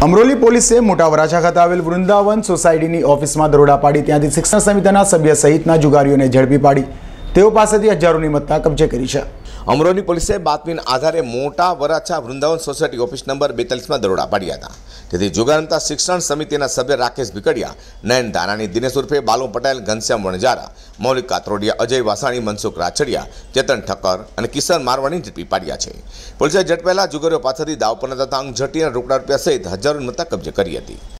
અમરોલી પોલીસે મોટા વરાછા ખાતે આવેલ વૃંદાવન સોસાયટીની ઓફિસમાં દરોડા પાડી ત્યાંથી શિક્ષણ સમિતિના સભ્ય સહિતના જુગારીઓને ઝડપી પાડી તેઓ પાસેથી હજારોની મત્તા કબજે કરી છે અમરોલી પોલીસે બાતમીના આધારે મોટા Varachha Vrindavan society office number બેતાલીસમાં દરોડા પાડ્યા હતા તેથી જોગાનતા શિક્ષણ સમિતિના સભ્ય રાકેશ ભીકડિયા નયન દાનાની દિનેશ ઉર્ફે બાલુ પટેલ ઘનશ્યામ વણજારા મૌલિક કાતરોડિયા અજય વાસાણી મનસુખ રાછડિયા ચેતન ઠક્કર અને કિશન મારવાણી ઝડપી પાડ્યા છે પોલીસે ઝડપેલા જુગરીઓ પાસેથી દાવ પર તથા અંગ ઝટી અને રોકડા રૂપિયા સહિત હજારો મતા કબજે કરી હતી